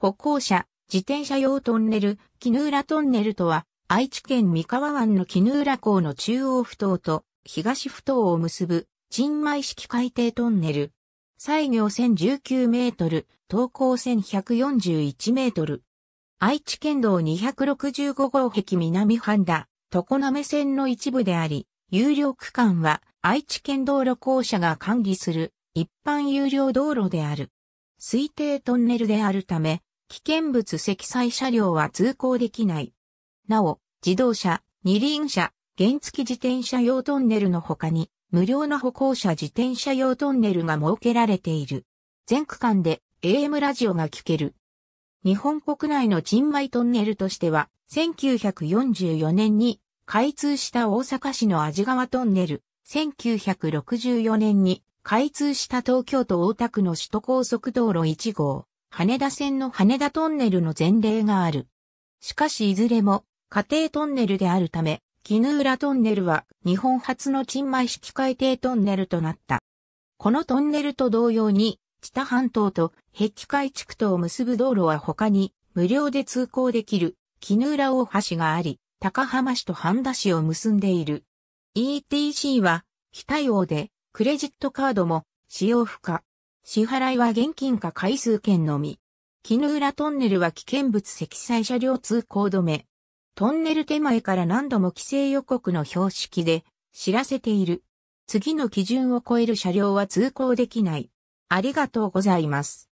歩行者、自転車用トンネル、木ヌ浦トンネルとは、愛知県三河湾の木ヌ浦港の中央不頭と東不頭を結ぶ、陳米式海底トンネル。西行1019メートル、東高1141メートル。愛知県道265号壁南半田、常滑線の一部であり、有料区間は愛知県道路公社が管理する一般有料道路である。推定トンネルであるため、危険物積載車両は通行できない。なお、自動車、二輪車、原付自転車用トンネルの他に、無料の歩行者自転車用トンネルが設けられている。全区間で AM ラジオが聴ける。日本国内の賃米トンネルとしては、1944年に開通した大阪市の味川トンネル、1964年に開通した東京都大田区の首都高速道路1号、羽田線の羽田トンネルの前例がある。しかしいずれも家庭トンネルであるため、絹浦トンネルは日本初の沈米式海底トンネルとなった。このトンネルと同様に、知多半島と壁海地区とを結ぶ道路は他に無料で通行できる絹浦大橋があり、高浜市と半田市を結んでいる。ETC は非対応でクレジットカードも使用不可。支払いは現金か回数券のみ。絹浦トンネルは危険物積載車両通行止め。トンネル手前から何度も規制予告の標識で知らせている。次の基準を超える車両は通行できない。ありがとうございます。